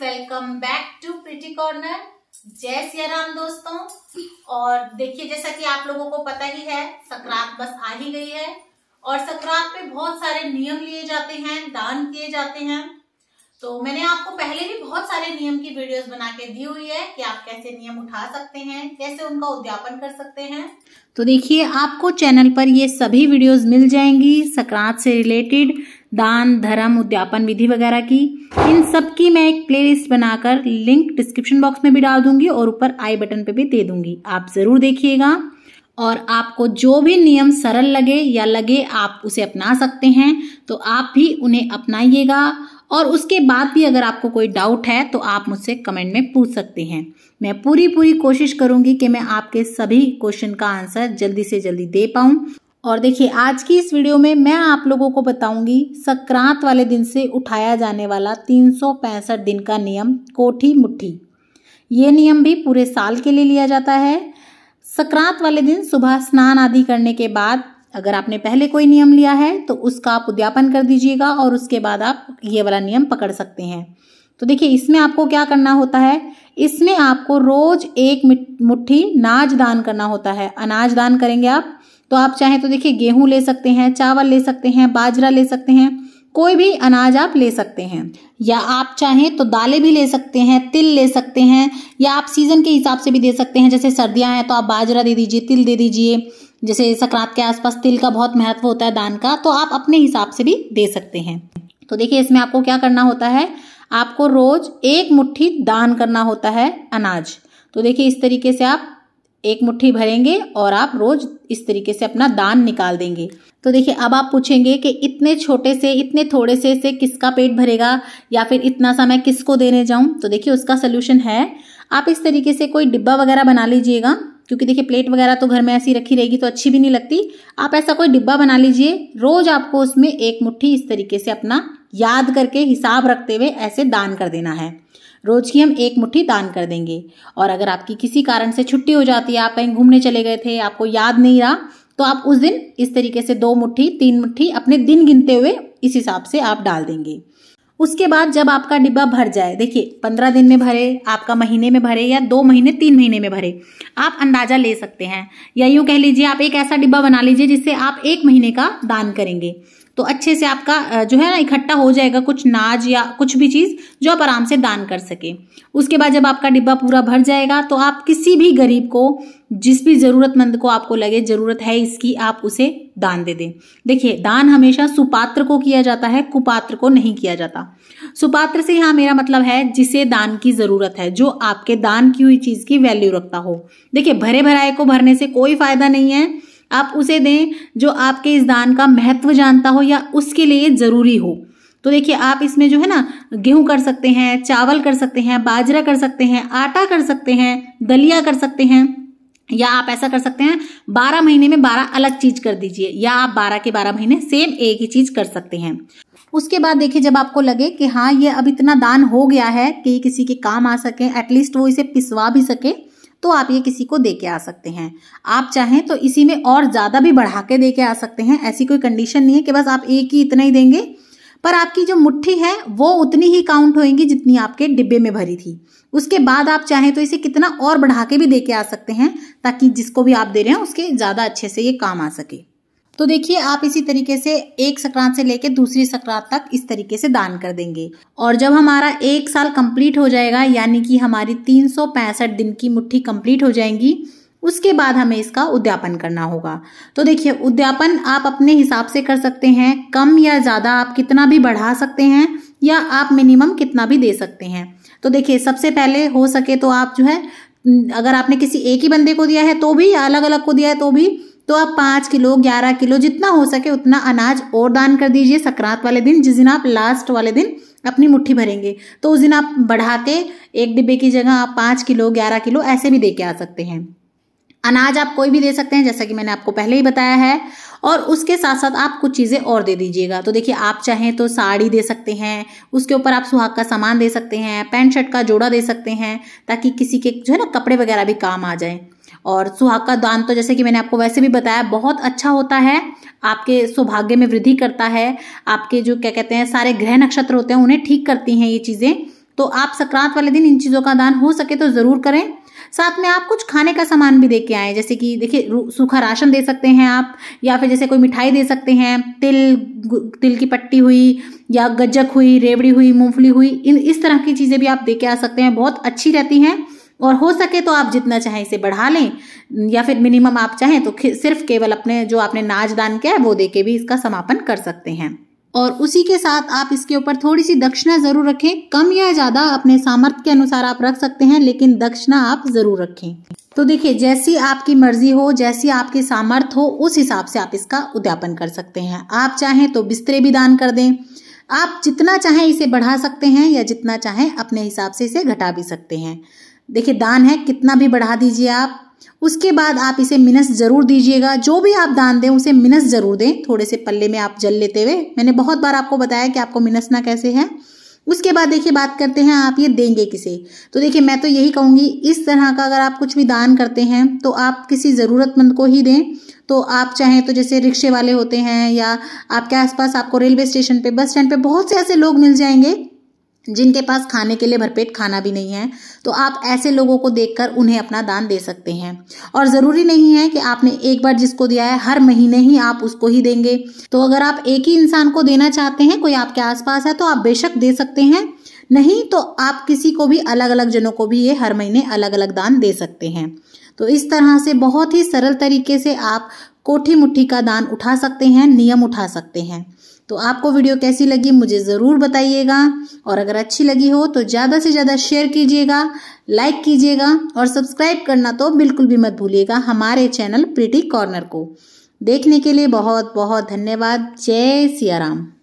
welcome back to pretty corner जय सियाराम दोस्तों और देखिए जैसा कि आप लोगों को पता ही है संक्रांत बस आ ही गई है और संक्रांत पे बहुत सारे नियम लिए जाते हैं दान किए जाते हैं तो मैंने आपको पहले भी बहुत सारे नियम की वीडियोस बना के दी हुई है कि आप कैसे नियम उठा सकते हैं कैसे उनका उद्यापन कर सकते हैं तो देखिए आपको चैनल पर ये सभी वीडियोस मिल जाएंगी संक्रांत से रिलेटेड दान धर्म उद्यापन विधि वगैरह की इन सब की मैं एक प्लेलिस्ट बनाकर लिंक डिस्क्रिप्शन बॉक्स में भी डाल दूंगी और ऊपर आई बटन पे भी दे दूंगी आप ज़रूर देखिएगा और आपको जो भी नियम सरल लगे या लगे आप उसे अपना सकते हैं तो आप भी उन्हें अपनाइएगा और उसके बाद भी अगर आपको कोई डाउट है तो आप मुझसे कमेंट में पूछ सकते हैं मैं पूरी पूरी कोशिश करूंगी कि मैं आपके सभी क्वेश्चन का आंसर जल्दी से जल्दी दे पाऊं और देखिए आज की इस वीडियो में मैं आप लोगों को बताऊंगी संक्रांत वाले दिन से उठाया जाने वाला तीन दिन का नियम कोठी मुट्ठी ये नियम भी पूरे साल के लिए लिया जाता है संक्रांत वाले दिन सुबह स्नान आदि करने के बाद अगर आपने पहले कोई नियम लिया है तो उसका आप उद्यापन कर दीजिएगा और उसके बाद आप ये वाला नियम पकड़ सकते हैं तो देखिए इसमें आपको क्या करना होता है इसमें आपको रोज एक मुट्ठी नाज दान करना होता है अनाज दान करेंगे आप तो आप चाहें तो देखिए गेहूं ले सकते हैं चावल ले सकते हैं बाजरा ले सकते हैं कोई भी अनाज आप ले सकते हैं या आप चाहें तो दालें भी ले सकते हैं तिल ले सकते हैं या आप सीज़न के हिसाब से भी दे सकते हैं जैसे सर्दियां हैं तो आप बाजरा दे दीजिए तिल दे दीजिए जैसे संक्रांत के आसपास तिल का बहुत महत्व होता है दान का तो आप अपने हिसाब से भी दे सकते हैं तो देखिए इसमें आपको क्या करना होता है आपको रोज एक मुट्ठी दान करना होता है अनाज तो देखिए इस तरीके से आप एक मुट्ठी भरेंगे और आप रोज इस तरीके से अपना दान निकाल देंगे तो देखिए अब आप पूछेंगे कि इतने छोटे से इतने थोड़े से से किसका पेट भरेगा या फिर इतना सा मैं किसको देने जाऊं तो देखिए उसका सोल्यूशन है आप इस तरीके से कोई डिब्बा वगैरह बना लीजिएगा क्योंकि देखिए प्लेट वगैरह तो घर में ऐसी रखी रहेगी तो अच्छी भी नहीं लगती आप ऐसा कोई डिब्बा बना लीजिए रोज आपको उसमें एक मुट्ठी इस तरीके से अपना याद करके हिसाब रखते हुए ऐसे दान कर देना है रोज की हम एक मुट्ठी दान कर देंगे और अगर आपकी किसी कारण से छुट्टी हो जाती है आप कहीं घूमने चले गए थे आपको याद नहीं रहा तो आप उस दिन इस तरीके से दो मुट्ठी तीन मुट्ठी अपने दिन गिनते हुए इस हिसाब से आप डाल देंगे उसके बाद जब आपका डिब्बा भर जाए देखिए पंद्रह दिन में भरे आपका महीने में भरे या दो महीने तीन महीने में भरे आप अंदाजा ले सकते हैं या यूं कह लीजिए आप एक ऐसा डिब्बा बना लीजिए जिससे आप एक महीने का दान करेंगे तो अच्छे से आपका जो है ना इकट्ठा हो जाएगा कुछ नाज या कुछ भी चीज़ जो आप आराम से दान कर सके उसके बाद जब आपका डिब्बा पूरा भर जाएगा तो आप किसी भी गरीब को जिस भी ज़रूरतमंद को आपको लगे ज़रूरत है इसकी आप उसे दान दे दें देखिए दान हमेशा सुपात्र को किया जाता है कुपात्र को नहीं किया जाता सुपात्र से यहाँ मेरा मतलब है जिसे दान की ज़रूरत है जो आपके दान की हुई चीज़ की वैल्यू रखता हो देखिए भरे भराए को भरने से कोई फ़ायदा नहीं है आप उसे दें जो आपके इस दान का महत्व जानता हो या उसके लिए ज़रूरी हो तो देखिए आप इसमें जो है ना गेहूं कर सकते हैं चावल कर सकते हैं बाजरा कर सकते हैं आटा कर सकते हैं दलिया कर सकते हैं या आप ऐसा कर सकते हैं बारह महीने में बारह अलग चीज कर दीजिए या आप बारह के बारह महीने सेम एक ही चीज कर सकते हैं उसके बाद देखिए जब आपको लगे कि हाँ ये अब इतना दान हो गया है कि किसी के काम आ सके एटलीस्ट वो इसे पिसवा भी सके तो आप ये किसी को दे के आ सकते हैं आप चाहें तो इसी में और ज़्यादा भी बढ़ा के दे के आ सकते हैं ऐसी कोई कंडीशन नहीं है कि बस आप एक ही इतना ही देंगे पर आपकी जो मुट्ठी है वो उतनी ही काउंट होएंगी जितनी आपके डिब्बे में भरी थी उसके बाद आप चाहें तो इसे कितना और बढ़ा के भी दे के आ सकते हैं ताकि जिसको भी आप दे रहे हैं उसके ज़्यादा अच्छे से ये काम आ सके तो देखिए आप इसी तरीके से एक संक्रांत से लेकर दूसरी संक्रांत तक इस तरीके से दान कर देंगे और जब हमारा एक साल कंप्लीट हो जाएगा यानी कि हमारी तीन दिन की मुट्ठी कंप्लीट हो जाएंगी उसके बाद हमें इसका उद्यापन करना होगा तो देखिए उद्यापन आप अपने हिसाब से कर सकते हैं कम या ज़्यादा आप कितना भी बढ़ा सकते हैं या आप मिनिमम कितना भी दे सकते हैं तो देखिए सबसे पहले हो सके तो आप जो है अगर आपने किसी एक ही बंदे को दिया है तो भी अलग अलग को दिया है तो भी तो आप पाँच किलो ग्यारह किलो जितना हो सके उतना अनाज और दान कर दीजिए सक्रांत वाले दिन जिस दिन आप लास्ट वाले दिन अपनी मुट्ठी भरेंगे तो उस दिन आप बढ़ा के एक डिब्बे की जगह आप पाँच किलो ग्यारह किलो ऐसे भी दे के आ सकते हैं अनाज आप कोई भी दे सकते हैं जैसा कि मैंने आपको पहले ही बताया है और उसके साथ साथ आप कुछ चीज़ें और दे दीजिएगा तो देखिए आप चाहें तो साड़ी दे सकते हैं उसके ऊपर आप सुहाग का सामान दे सकते हैं पैंट शर्ट का जोड़ा दे सकते हैं ताकि किसी के जो है ना कपड़े वगैरह भी काम आ जाए और सुहाग का दान तो जैसे कि मैंने आपको वैसे भी बताया बहुत अच्छा होता है आपके सौभाग्य में वृद्धि करता है आपके जो क्या कहते हैं सारे ग्रह नक्षत्र होते हैं उन्हें ठीक करती हैं ये चीज़ें तो आप संक्रांत वाले दिन इन चीज़ों का दान हो सके तो ज़रूर करें साथ में आप कुछ खाने का सामान भी दे के आए जैसे कि देखिए सूखा राशन दे सकते हैं आप या फिर जैसे कोई मिठाई दे सकते हैं तिल तिल की पट्टी हुई या गज्जक हुई रेवड़ी हुई मूंगफली हुई इन इस तरह की चीज़ें भी आप दे के आ सकते हैं बहुत अच्छी रहती हैं और हो सके तो आप जितना चाहें इसे बढ़ा लें या फिर मिनिमम आप चाहें तो सिर्फ केवल अपने जो आपने नाच दान किया है वो दे के भी इसका समापन कर सकते हैं और उसी के साथ आप इसके ऊपर थोड़ी सी दक्षिणा जरूर रखें कम या ज़्यादा अपने सामर्थ्य के अनुसार आप रख सकते हैं लेकिन दक्षिणा आप ज़रूर रखें तो देखिए जैसी आपकी मर्जी हो जैसी आपकी सामर्थ्य हो उस हिसाब से आप इसका उद्यापन कर सकते हैं आप चाहें तो बिस्तरे भी दान कर दें आप जितना चाहें इसे बढ़ा सकते हैं या जितना चाहें अपने हिसाब से इसे घटा भी सकते हैं देखिए दान है कितना भी बढ़ा दीजिए आप उसके बाद आप इसे मिनस जरूर दीजिएगा जो भी आप दान दें उसे मिनस जरूर दें थोड़े से पल्ले में आप जल लेते हुए मैंने बहुत बार आपको बताया कि आपको मिनस ना कैसे है उसके बाद देखिए बात करते हैं आप ये देंगे किसे तो देखिए मैं तो यही कहूँगी इस तरह का अगर आप कुछ भी दान करते हैं तो आप किसी ज़रूरतमंद को ही दें तो आप चाहें तो जैसे रिक्शे वाले होते हैं या आपके आसपास आपको रेलवे स्टेशन पे बस स्टैंड पे बहुत से ऐसे लोग मिल जाएंगे जिनके पास खाने के लिए भरपेट खाना भी नहीं है तो आप ऐसे लोगों को देखकर उन्हें अपना दान दे सकते हैं और ज़रूरी नहीं है कि आपने एक बार जिसको दिया है हर महीने ही आप उसको ही देंगे तो अगर आप एक ही इंसान को देना चाहते हैं कोई आपके आसपास है तो आप बेशक दे सकते हैं नहीं तो आप किसी को भी अलग अलग जनों को भी ये हर महीने अलग अलग दान दे सकते हैं तो इस तरह से बहुत ही सरल तरीके से आप कोठी मुट्ठी का दान उठा सकते हैं नियम उठा सकते हैं तो आपको वीडियो कैसी लगी मुझे ज़रूर बताइएगा और अगर अच्छी लगी हो तो ज़्यादा से ज़्यादा शेयर कीजिएगा लाइक कीजिएगा और सब्सक्राइब करना तो बिल्कुल भी मत भूलिएगा हमारे चैनल प्रिटी कॉर्नर को देखने के लिए बहुत बहुत धन्यवाद जय सियाराम